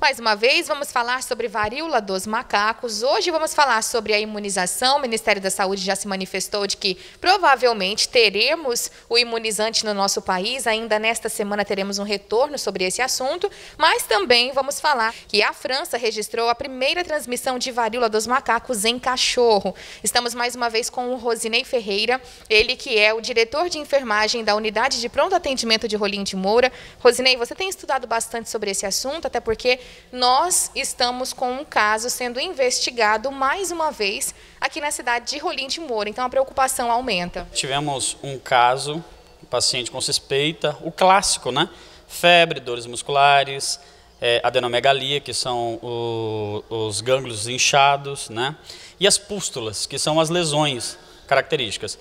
Mais uma vez, vamos falar sobre varíola dos macacos. Hoje vamos falar sobre a imunização. O Ministério da Saúde já se manifestou de que provavelmente teremos o imunizante no nosso país. Ainda nesta semana teremos um retorno sobre esse assunto. Mas também vamos falar que a França registrou a primeira transmissão de varíola dos macacos em cachorro. Estamos mais uma vez com o Rosinei Ferreira, ele que é o diretor de enfermagem da unidade de pronto atendimento de Rolim de Moura. Rosinei, você tem estudado bastante sobre esse assunto, até porque nós estamos com um caso sendo investigado mais uma vez aqui na cidade de Rolim de Moura, então a preocupação aumenta. Tivemos um caso, um paciente com suspeita, o clássico, né? Febre, dores musculares, é, adenomegalia, que são o, os gânglios inchados, né? E as pústulas, que são as lesões características.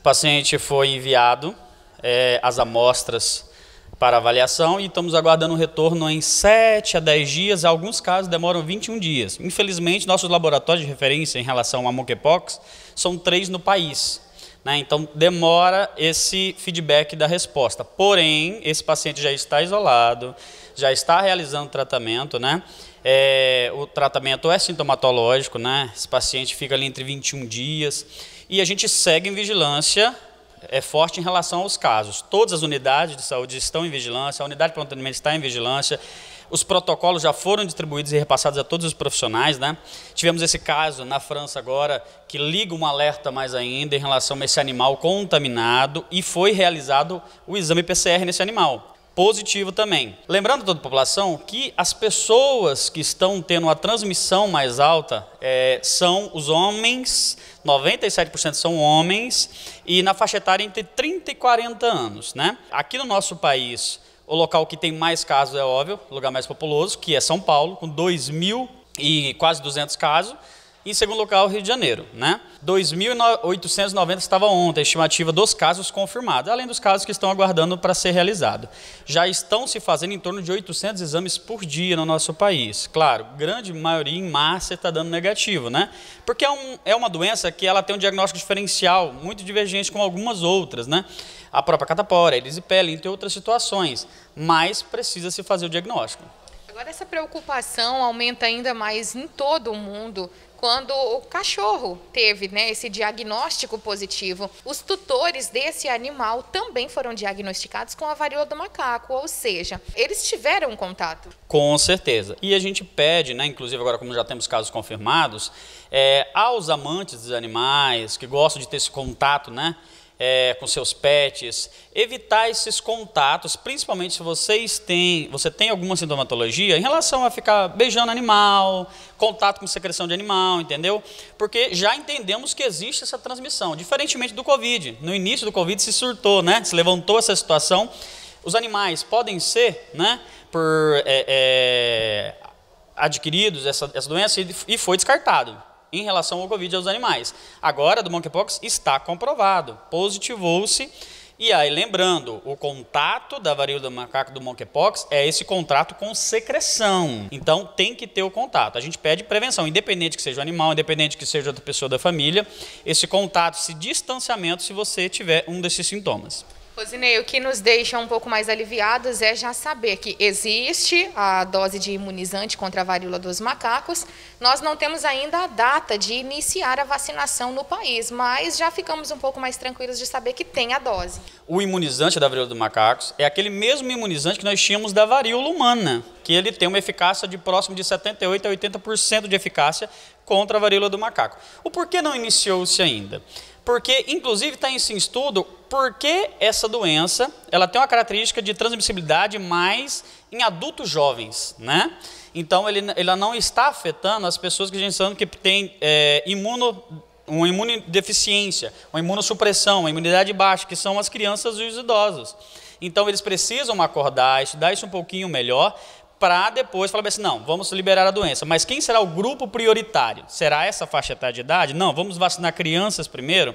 O paciente foi enviado, é, as amostras para avaliação e estamos aguardando o retorno em 7 a 10 dias. Em alguns casos demoram 21 dias. Infelizmente, nossos laboratórios de referência em relação a monkeypox são três no país. Né? Então, demora esse feedback da resposta. Porém, esse paciente já está isolado, já está realizando tratamento, né? É, o tratamento é sintomatológico, né? Esse paciente fica ali entre 21 dias e a gente segue em vigilância é forte em relação aos casos. Todas as unidades de saúde estão em vigilância, a unidade de pronto atendimento está em vigilância. Os protocolos já foram distribuídos e repassados a todos os profissionais, né? Tivemos esse caso na França agora que liga um alerta mais ainda em relação a esse animal contaminado e foi realizado o exame PCR nesse animal positivo também. Lembrando toda a população que as pessoas que estão tendo uma transmissão mais alta é, são os homens, 97% são homens, e na faixa etária entre 30 e 40 anos. Né? Aqui no nosso país, o local que tem mais casos é óbvio, o lugar mais populoso, que é São Paulo, com 2 mil e quase 200 casos. Em segundo lugar, o Rio de Janeiro, né? 2.890 estava ontem a estimativa dos casos confirmados, além dos casos que estão aguardando para ser realizado. Já estão se fazendo em torno de 800 exames por dia no nosso país. Claro, grande maioria em massa está dando negativo, né? Porque é, um, é uma doença que ela tem um diagnóstico diferencial, muito divergente com algumas outras, né? A própria catapora, a pele entre outras situações. Mas precisa se fazer o diagnóstico. Agora essa preocupação aumenta ainda mais em todo o mundo quando o cachorro teve né, esse diagnóstico positivo. Os tutores desse animal também foram diagnosticados com a varíola do macaco, ou seja, eles tiveram contato. Com certeza. E a gente pede, né, inclusive agora como já temos casos confirmados, é, aos amantes dos animais que gostam de ter esse contato, né? é, com seus pets, evitar esses contatos, principalmente se vocês têm, você tem alguma sintomatologia em relação a ficar beijando animal, contato com secreção de animal, entendeu? Porque já entendemos que existe essa transmissão, diferentemente do Covid. No início do Covid se surtou, né? Se levantou essa situação. Os animais podem ser, né? Por é, é, adquiridos essa, essa doença e, e foi descartado em relação ao Covid aos animais. Agora, do monkeypox, está comprovado, positivou-se. E aí, lembrando, o contato da varíola do macaco do monkeypox é esse contrato com secreção. Então, tem que ter o contato. A gente pede prevenção, independente que seja o animal, independente que seja outra pessoa da família, esse contato, esse distanciamento, se você tiver um desses sintomas. Rosinei, o que nos deixa um pouco mais aliviados é já saber que existe a dose de imunizante contra a varíola dos macacos. Nós não temos ainda a data de iniciar a vacinação no país, mas já ficamos um pouco mais tranquilos de saber que tem a dose. O imunizante da varíola dos macacos é aquele mesmo imunizante que nós tínhamos da varíola humana, que ele tem uma eficácia de próximo de 78 a 80% de eficácia contra a varíola do macaco. O porquê não iniciou-se ainda? Porque, inclusive, está em estudo porque essa doença, ela tem uma característica de transmissibilidade mais em adultos jovens, né? Então, ele, ela não está afetando as pessoas que a gente sabe que tem é, imuno, uma imunodeficiência, uma imunossupressão, uma imunidade baixa, que são as crianças e os idosos. Então, eles precisam acordar, estudar isso um pouquinho melhor, para depois falar assim, não, vamos liberar a doença. Mas quem será o grupo prioritário? Será essa faixa etária de idade? Não, vamos vacinar crianças primeiro.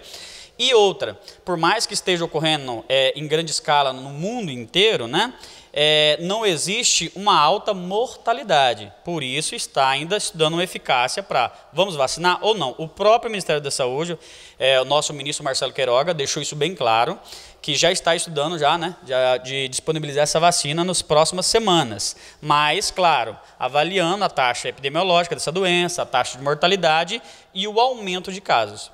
E outra, por mais que esteja ocorrendo é, em grande escala no mundo inteiro, né, é, não existe uma alta mortalidade. Por isso está ainda dando uma eficácia para vamos vacinar ou não. O próprio Ministério da Saúde, é, o nosso ministro Marcelo Queiroga deixou isso bem claro, que já está estudando já, né, já de disponibilizar essa vacina nas próximas semanas. Mas, claro, avaliando a taxa epidemiológica dessa doença, a taxa de mortalidade e o aumento de casos.